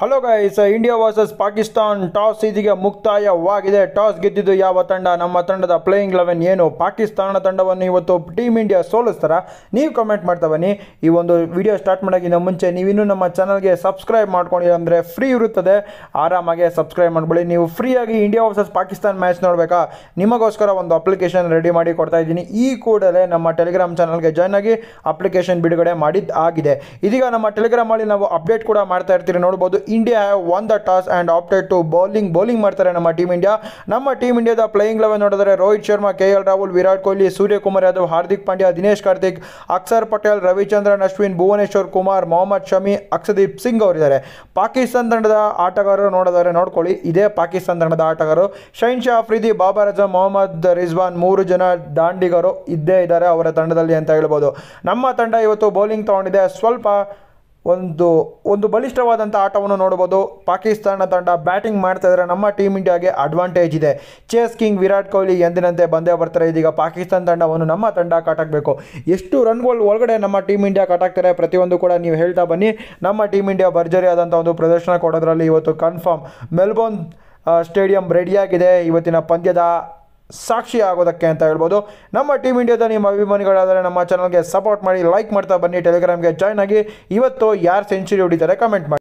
hello guys India versus Pakistan toss ಇದೀಗ ಮುಕ್ತಾಯವಾಗಿದೆ toss ಗೆದ್ದಿದ್ದು ಯಾವ ತಂಡ ನಮ್ಮ ತಂಡದ ಪ್ಲೇಯಿಂಗ್ ಲೆವೆನ್ ಏನು ಪಾಕಿಸ್ತಾನ ತಂಡವನ್ನು ಇವತ್ತು ಟೀಮ್ ಇಂಡಿಯಾ ಸೋಲಿಸ್ತಾರ ನೀವು ಕಮೆಂಟ್ ಮಾಡ್ತಾ ಬನ್ನಿ ಈ ಒಂದು ವಿಡಿಯೋ ಸ್ಟಾರ್ಟ್ ಮಾಡೋಕ್ಕಿಂತ ಮುಂಚೆ ನೀವಿನ್ನೂ ನಮ್ಮ ಚಾನಲ್ಗೆ ಸಬ್ಸ್ಕ್ರೈಬ್ ಮಾಡ್ಕೊಂಡಿಲ್ಲ ಅಂದರೆ ಫ್ರೀ ಇರುತ್ತದೆ ಆರಾಮಾಗೆ ಸಬ್ಸ್ಕ್ರೈಬ್ ಮಾಡ್ಕೊಳ್ಳಿ ನೀವು ಫ್ರೀಯಾಗಿ ಇಂಡಿಯಾ ವರ್ಸಸ್ ಪಾಕಿಸ್ತಾನ್ ಮ್ಯಾಚ್ ನೋಡಬೇಕಾ ನಿಮಗೋಸ್ಕರ ಒಂದು ಅಪ್ಲಿಕೇಶನ್ ರೆಡಿ ಮಾಡಿ ಕೊಡ್ತಾ ಇದ್ದೀನಿ ಈ ಕೂಡಲೇ ನಮ್ಮ ಟೆಲಿಗ್ರಾಮ್ ಚಾನಲ್ಗೆ ಜಾಯ್ನ್ ಆಗಿ ಅಪ್ಲಿಕೇಶನ್ ಬಿಡುಗಡೆ ಮಾಡಿದ್ದಾಗಿದೆ ಇದೀಗ ನಮ್ಮ ಟೆಲಿಗ್ರಾಮಲ್ಲಿ ನಾವು ಅಪ್ಡೇಟ್ ಕೂಡ ಮಾಡ್ತಾ ಇರ್ತೀರಿ ನೋಡ್ಬೋದು India won the toss and opted to bowling bowling ಮಾಡ್ತಾರೆ ನಮ್ಮ ಟೀಮ್ ಇಂಡಿಯಾ ನಮ್ಮ ಟೀಮ್ ಇಂಡಿಯಾದ ಪ್ಲೇಯಿಂಗ್ ಲೆವೆನ್ ನೋಡಿದರೆ ರೋಹಿತ್ ಶರ್ಮಾ ಕೆ ಎಲ್ ರಾಹುಲ್ ವಿರಾಟ್ ಕೊಹ್ಲಿ ಸೂರ್ಯಕುಮಾರ್ ಯಾದವ್ ಹಾರ್ದಿಕ್ ಪಾಂಡ್ಯ ದಿನೇಶ್ ಕಾರ್ತಿಕ್ ಅಕ್ಷರ್ ಪಟೇಲ್ ರವಿಚಂದ್ರನ್ ಅಶ್ವಿನ್ ಭುವನೇಶ್ವರ್ ಕುಮಾರ್ ಮೊಹಮ್ಮದ್ ಶಮಿ ಅಕ್ಷದೀಪ್ ಸಿಂಗ್ ಅವರಿದ್ದಾರೆ ಪಾಕಿಸ್ತಾನ ತಂಡದ ಆಟಗಾರರು ನೋಡಿದರೆ ನೋಡ್ಕೊಳ್ಳಿ ಇದೇ ಪಾಕಿಸ್ತಾನ ತಂಡದ ಆಟಗಾರರು ಶೈನ್ ಶಾ ಅಫ್ರಿದಿ ಬಾಬರ್ ಅಜಮ್ ಮೊಹಮ್ಮದ್ ರಿಜ್ವಾನ್ ಮೂರು ಜನ ದಾಂಡಿಗರು ಇದ್ದೇ ಇದ್ದಾರೆ ಅವರ ತಂಡದಲ್ಲಿ ಅಂತ ಹೇಳ್ಬೋದು ನಮ್ಮ ತಂಡ ಇವತ್ತು ಬೌಲಿಂಗ್ ತಗೊಂಡಿದೆ ಸ್ವಲ್ಪ ಒಂದು ಒಂದು ಬಲಿಷ್ಠವಾದಂಥ ಆಟವನ್ನು ನೋಡ್ಬೋದು ಪಾಕಿಸ್ತಾನ ತಂಡ ಬ್ಯಾಟಿಂಗ್ ಮಾಡ್ತಾ ಇದ್ದರೆ ನಮ್ಮ ಟೀಮ್ ಇಂಡಿಯಾಗೆ ಅಡ್ವಾಂಟೇಜ್ ಇದೆ ಚೇಸ್ ಕಿಂಗ್ ವಿರಾಟ್ ಕೊಹ್ಲಿ ಎಂದಿನಂತೆ ಬಂದೇ ಬರ್ತಾರೆ ಇದೀಗ ಪಾಕಿಸ್ತಾನ ತಂಡವನ್ನು ನಮ್ಮ ತಂಡ ಕಾಟಾಕಬೇಕು ಎಷ್ಟು ರನ್ಗಳು ಒಳಗಡೆ ನಮ್ಮ ಟೀಮ್ ಇಂಡಿಯಾ ಕಾಟಾಕ್ತಾರೆ ಪ್ರತಿಯೊಂದು ಕೂಡ ನೀವು ಹೇಳ್ತಾ ಬನ್ನಿ ನಮ್ಮ ಟೀಮ್ ಇಂಡಿಯಾ ಭರ್ಜರಿ ಆದಂಥ ಒಂದು ಪ್ರದರ್ಶನ ಕೊಡೋದ್ರಲ್ಲಿ ಇವತ್ತು ಕನ್ಫರ್ಮ್ ಮೆಲ್ಬೋರ್ನ್ ಸ್ಟೇಡಿಯಂ ರೆಡಿಯಾಗಿದೆ ಇವತ್ತಿನ ಪಂದ್ಯದ ಸಾಕ್ಷಿ ಆಗೋದಕ್ಕೆ ಅಂತ ಹೇಳ್ಬೋದು ನಮ್ಮ ಟೀಮ್ ಇಂಡಿಯಾದ ನಿಮ್ಮ ಅಭಿಮಾನಿಗಳಾದರೆ ನಮ್ಮ ಚಾನಲ್ಗೆ ಸಪೋರ್ಟ್ ಮಾಡಿ ಲೈಕ್ ಮಾಡ್ತಾ ಬನ್ನಿ ಟೆಲಿಗ್ರಾಮ್ಗೆ ಜಾಯ್ನ್ ಆಗಿ ಇವತ್ತು ಯಾರು ಸೆಂಚುರಿ ಹೊಡಿತಾರೆ ಕಮೆಂಟ್ ಮಾಡಿ